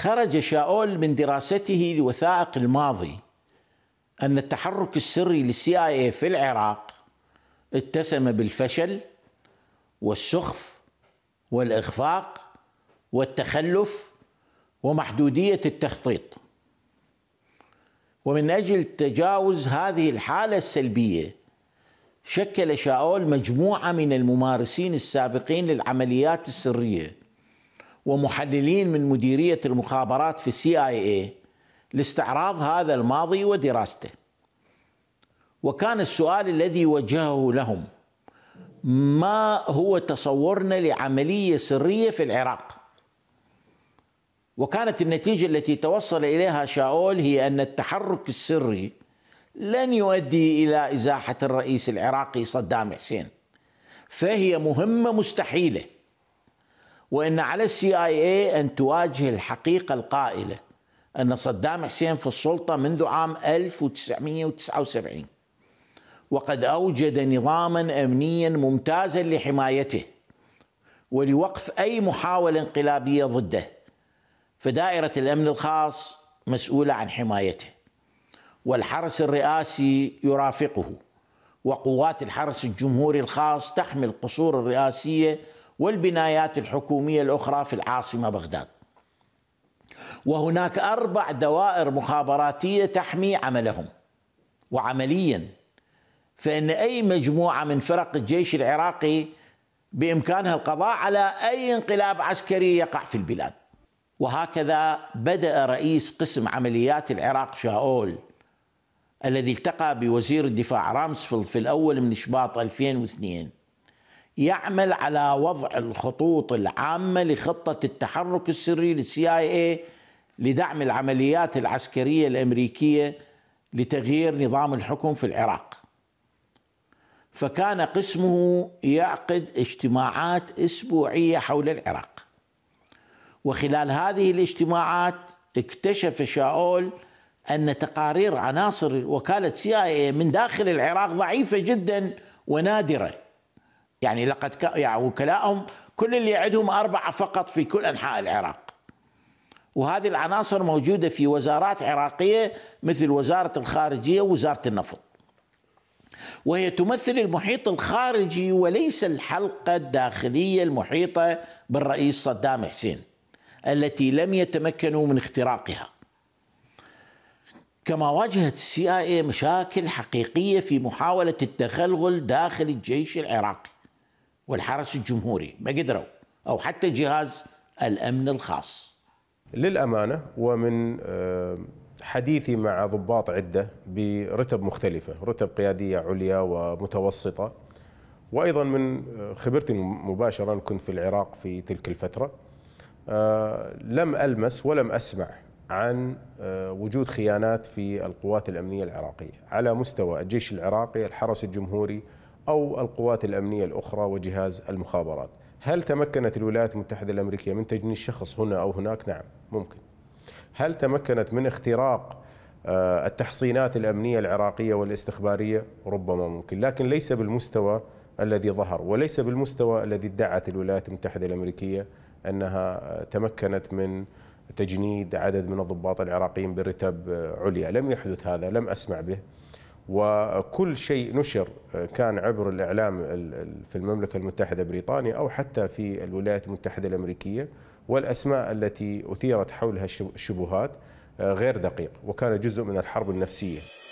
خرج شاول من دراسته لوثائق الماضي أن التحرك السري للسي آي اي في العراق اتسم بالفشل والسخف والإخفاق والتخلف ومحدودية التخطيط ومن أجل تجاوز هذه الحالة السلبية شكل شاول مجموعة من الممارسين السابقين للعمليات السرية ومحللين من مديرية المخابرات في السي آي اي لاستعراض هذا الماضي ودراسته وكان السؤال الذي وجهه لهم ما هو تصورنا لعملية سرية في العراق وكانت النتيجة التي توصل إليها شاول هي أن التحرك السري لن يؤدي إلى إزاحة الرئيس العراقي صدام حسين فهي مهمة مستحيلة وان على السي اي اي ان تواجه الحقيقه القائله ان صدام حسين في السلطه منذ عام 1979 وقد اوجد نظاما امنيا ممتازا لحمايته ولوقف اي محاوله انقلابيه ضده فدائره الامن الخاص مسؤوله عن حمايته والحرس الرئاسي يرافقه وقوات الحرس الجمهوري الخاص تحمي القصور الرئاسيه والبنايات الحكومية الأخرى في العاصمة بغداد وهناك أربع دوائر مخابراتية تحمي عملهم وعمليا فإن أي مجموعة من فرق الجيش العراقي بإمكانها القضاء على أي انقلاب عسكري يقع في البلاد وهكذا بدأ رئيس قسم عمليات العراق شاول الذي التقى بوزير الدفاع رامسفيلد في الأول من شباط 2002 يعمل على وضع الخطوط العامة لخطة التحرك السري للسي اي اي لدعم العمليات العسكرية الأمريكية لتغيير نظام الحكم في العراق فكان قسمه يعقد اجتماعات أسبوعية حول العراق وخلال هذه الاجتماعات اكتشف شاول أن تقارير عناصر وكالة سي اي إيه من داخل العراق ضعيفة جداً ونادره يعني لقد ك... يعني وكلائهم كل اللي عندهم أربعة فقط في كل أنحاء العراق وهذه العناصر موجودة في وزارات عراقية مثل وزارة الخارجية ووزارة النفط وهي تمثل المحيط الخارجي وليس الحلقة الداخلية المحيطة بالرئيس صدام حسين التي لم يتمكنوا من اختراقها كما واجهت السي اي إيه مشاكل حقيقية في محاولة التغلغل داخل الجيش العراقي والحرس الجمهوري ما قدروا أو حتى جهاز الأمن الخاص للأمانة ومن آه، حديثي مع ضباط عدة برتب مختلفة رتب قيادية عليا ومتوسطة وأيضا من آه، خبرتي مباشرة كنت في العراق في تلك الفترة آه، لم ألمس ولم أسمع عن وجود خيانات في القوات الأمنية العراقية على مستوى الجيش العراقي الحرس الجمهوري أو القوات الأمنية الأخرى وجهاز المخابرات هل تمكنت الولايات المتحدة الأمريكية من تجنيد شخص هنا أو هناك؟ نعم ممكن هل تمكنت من اختراق آه، التحصينات الأمنية العراقية والاستخبارية؟ ربما ممكن لكن ليس بالمستوى الذي ظهر وليس بالمستوى الذي ادعت الولايات المتحدة الأمريكية أنها آه، تمكنت من تجنيد عدد من الضباط العراقيين برتب آه، عليا لم يحدث هذا لم أسمع به وكل شيء نشر آه، كان عبر الإعلام في المملكة المتحدة بريطانيا أو حتى في الولايات المتحدة الأمريكية والأسماء التي أثيرت حولها الشبهات آه، غير دقيق وكان جزء من الحرب النفسية